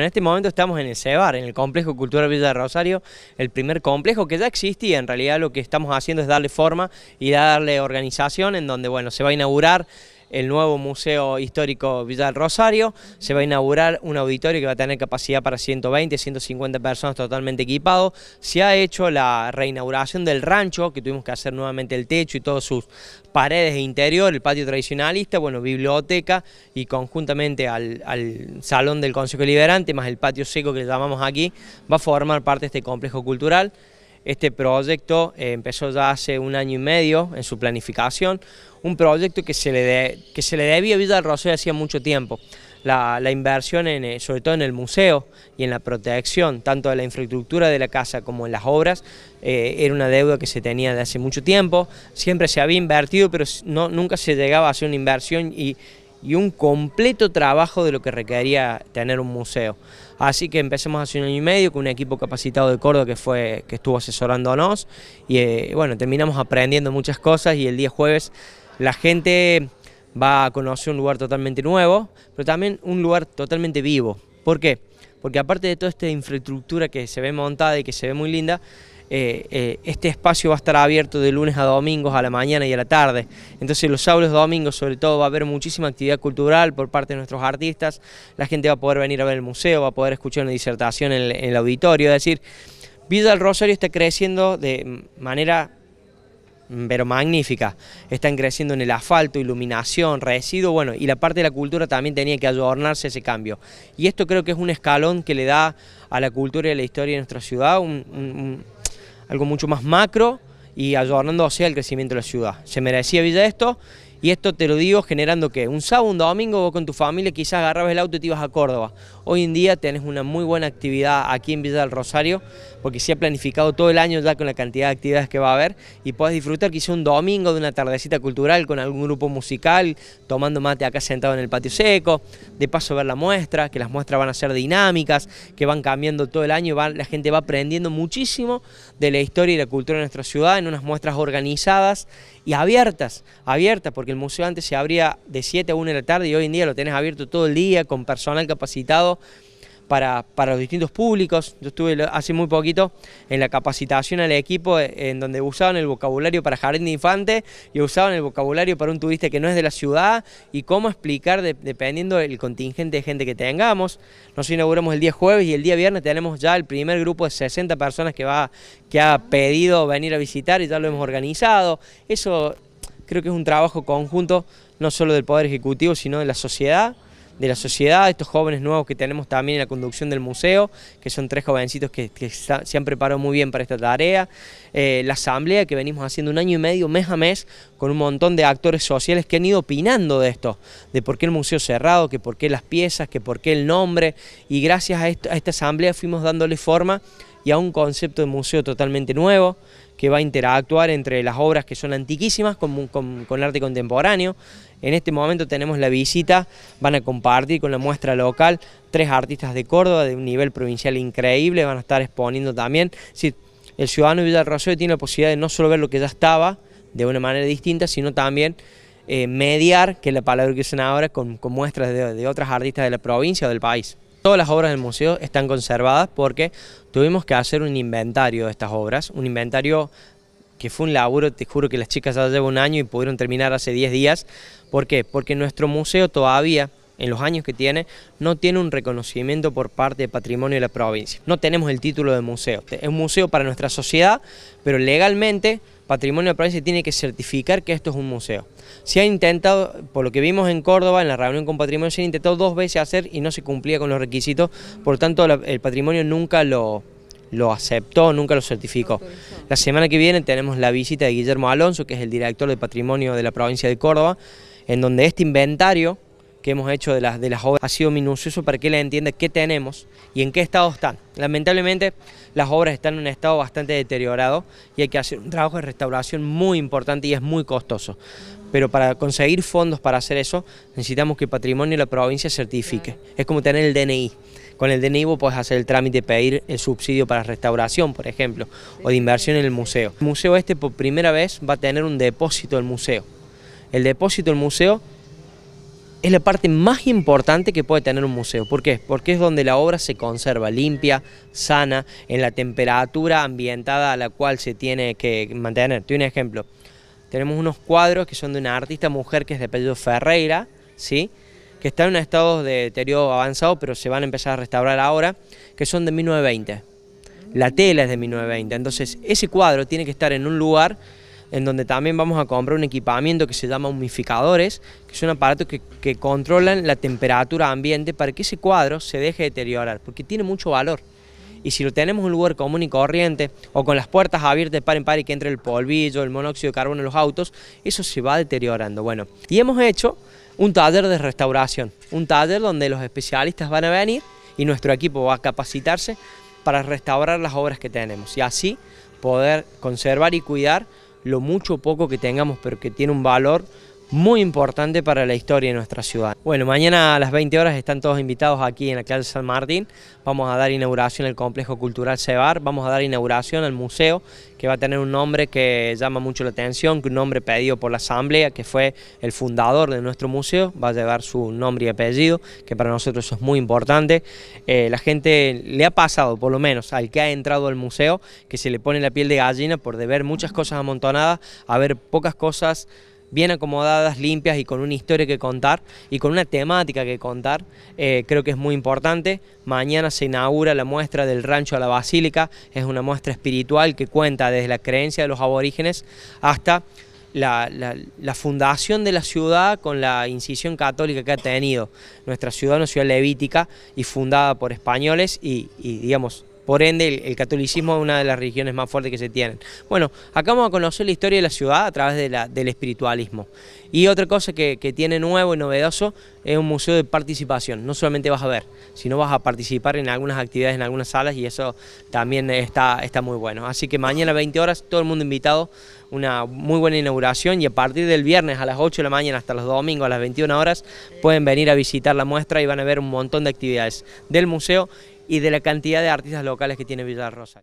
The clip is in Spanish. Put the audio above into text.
En este momento estamos en el CEBAR, en el Complejo Cultural Villa de Rosario, el primer complejo que ya existía, en realidad lo que estamos haciendo es darle forma y darle organización, en donde bueno, se va a inaugurar el nuevo Museo Histórico Villal Rosario. Se va a inaugurar un auditorio que va a tener capacidad para 120, 150 personas totalmente equipado. Se ha hecho la reinauguración del rancho, que tuvimos que hacer nuevamente el techo y todas sus paredes de interior, el patio tradicionalista, bueno, biblioteca y conjuntamente al, al salón del Consejo Liberante, más el patio seco que le llamamos aquí, va a formar parte de este complejo cultural. Este proyecto eh, empezó ya hace un año y medio en su planificación, un proyecto que se le, que se le debía vida al Rosario hacía mucho tiempo. La, inversión, en, eh, sobre todo en el museo y en la protección, tanto de la infraestructura de la casa como en las obras, eh, era una deuda que se tenía de hace mucho tiempo, siempre se había invertido, pero no, nunca se llegaba a hacer una inversión y y un completo trabajo de lo que requería tener un museo. Así que empezamos hace un año y medio con un equipo capacitado de Córdoba que, fue, que estuvo asesorándonos y eh, bueno, terminamos aprendiendo muchas cosas y el día jueves la gente va a conocer un lugar totalmente nuevo, pero también un lugar totalmente vivo. ¿Por qué? Porque aparte de toda esta infraestructura que se ve montada y que se ve muy linda, eh, eh, este espacio va a estar abierto de lunes a domingos a la mañana y a la tarde. Entonces los sábados y domingos sobre todo va a haber muchísima actividad cultural por parte de nuestros artistas, la gente va a poder venir a ver el museo, va a poder escuchar una disertación en el, auditorio, es decir, Villa del Rosario está creciendo de manera mm, pero magnífica. Están creciendo en el asfalto, iluminación, residuo, bueno, y la parte de la cultura también tenía que adornarse ese cambio. Y esto creo que es un escalón que le da a la cultura y a la historia de nuestra ciudad un, algo mucho más macro y ayudando hacia el crecimiento de la ciudad. Se merecía Villa esto y esto te lo digo generando que un sábado, un domingo vos con tu familia quizás agarrabas el auto y te ibas a Córdoba Hoy en día tenés una muy buena actividad aquí en Villa del Rosario, porque se ha planificado todo el año ya con la cantidad de actividades que va a haber y podés disfrutar quizá un domingo de una tardecita cultural con algún grupo musical, tomando mate acá sentado en el patio seco, de paso ver la muestra, que las muestras van a ser dinámicas, que van cambiando todo el año, la gente va aprendiendo muchísimo de la historia y la cultura de nuestra ciudad en unas muestras organizadas y abiertas, abiertas, porque el museo antes se abría de 7 a 1 de la tarde y hoy en día lo tenés abierto todo el día con personal capacitado para, los distintos públicos. Yo estuve hace muy poquito en la capacitación al equipo eh, en donde usaban el vocabulario para jardín de infante y usaban el vocabulario para un turista que no es de la ciudad y cómo explicar dependiendo del contingente de gente que tengamos. Nos inauguramos el día jueves y el día viernes tenemos ya el primer grupo de 60 personas que, va, que ha pedido venir a visitar y ya lo hemos organizado. Eso creo que es un trabajo conjunto no solo del Poder Ejecutivo, sino de la sociedad de la sociedad, estos jóvenes nuevos que tenemos también en la conducción del museo, que son tres jovencitos que, se han preparado muy bien para esta tarea, eh, la asamblea que venimos haciendo un año y medio, mes a mes, con un montón de actores sociales que han ido opinando de esto, de por qué el museo cerrado, que por qué las piezas, que por qué el nombre, y gracias a esta asamblea fuimos dándole forma y a un concepto de museo totalmente nuevo que va a interactuar entre las obras que son antiquísimas con, el arte contemporáneo. En este momento tenemos la visita, van a compartir con la muestra local tres artistas de Córdoba de un nivel provincial increíble, van a estar exponiendo también. Si el ciudadano de Villa Rosario tiene la posibilidad de no solo ver lo que ya estaba de una manera distinta, sino también eh, mediar, que es la palabra que usan ahora, con, muestras de, de otras artistas de la provincia o del país. Todas las obras del museo están conservadas porque tuvimos que hacer un inventario de estas obras, un inventario que fue un laburo, te juro que las chicas ya llevan un año y pudieron terminar hace 10 días. ¿Por qué? Porque nuestro museo todavía en los años que tiene, no tiene un reconocimiento por parte de patrimonio de la provincia. No tenemos el título de museo. Es un museo para nuestra sociedad, pero legalmente Patrimonio de la Provincia tiene que certificar que esto es un museo. Se ha intentado, por lo que vimos en Córdoba, en la reunión con Patrimonio, se ha intentado dos veces hacer y no se cumplía con los requisitos, por tanto el patrimonio nunca lo, lo aceptó, nunca lo certificó. La semana que viene tenemos la visita de Guillermo Alonso, que es el director de Patrimonio de la Provincia de Córdoba, en donde este inventario que hemos hecho de las, de las obras ha sido minucioso para que él entienda qué tenemos y en qué estado están. Lamentablemente las obras están en un estado bastante deteriorado y hay que hacer un trabajo de restauración muy importante y es muy costoso. Pero para conseguir fondos para hacer eso necesitamos que el Patrimonio de la provincia certifique. Es como tener el DNI. Con el DNI vos podés hacer el trámite pedir el subsidio para restauración, por ejemplo, o de inversión en el museo. El museo este por primera vez va a tener un depósito del museo. El depósito del museo es la parte más importante que puede tener un museo. ¿Por qué? Porque es donde la obra se conserva limpia, sana, en la temperatura ambientada a la cual se tiene que mantener. Te doy un ejemplo. Tenemos unos cuadros que son de una artista mujer que es de apellido Ferreira, ¿sí? que están en un estado de deterioro avanzado, pero se van a empezar a restaurar ahora, que son de 1920. La tela es de 1920, entonces ese cuadro tiene que estar en un lugar en donde también vamos a comprar un equipamiento que se llama humificadores, que son aparatos que, que controlan la temperatura ambiente para que ese cuadro se deje deteriorar, porque tiene mucho valor y si lo tenemos en un lugar común y corriente o con las puertas abiertas par en par y que entre el polvillo, el monóxido de carbono en los autos, eso se va deteriorando. Bueno, y hemos hecho un taller de restauración, un taller donde los especialistas van a venir y nuestro equipo va a capacitarse para restaurar las obras que tenemos y así poder conservar y cuidar lo mucho o poco que tengamos, pero que tiene un valor muy importante para la historia de nuestra ciudad. Bueno, mañana a las 20 horas están todos invitados aquí en la Calle San Martín. Vamos a dar inauguración al Complejo Cultural Cebar, vamos a dar inauguración al museo que va a tener un nombre que llama mucho la atención, un nombre pedido por la Asamblea, que fue el fundador de nuestro museo, va a llevar su nombre y apellido, que para nosotros eso es muy importante. Eh, la gente le ha pasado, por lo menos, al que ha entrado al museo, que se le pone la piel de gallina por de ver muchas cosas amontonadas, a ver pocas cosas bien acomodadas, limpias y con una historia que contar y con una temática que contar. Eh, creo que es muy importante. Mañana se inaugura la muestra del rancho a la basílica. Es una muestra espiritual que cuenta desde la creencia de los aborígenes hasta la, fundación de la ciudad con la incisión católica que ha tenido. Nuestra ciudad es una ciudad levítica y fundada por españoles y, y digamos, por ende, el, catolicismo es una de las religiones más fuertes que se tienen. Bueno, acá vamos a conocer la historia de la ciudad a través del espiritualismo. Y otra cosa que, tiene nuevo y novedoso es un museo de participación. No solamente vas a ver, sino vas a participar en algunas actividades, en algunas salas y eso también está, está muy bueno. Así que mañana a las 20 horas, todo el mundo invitado, una muy buena inauguración y a partir del viernes a las 8 de la mañana hasta los domingos a las 21 horas pueden venir a visitar la muestra y van a ver un montón de actividades del museo y de la cantidad de artistas locales que tiene Villa Rosa.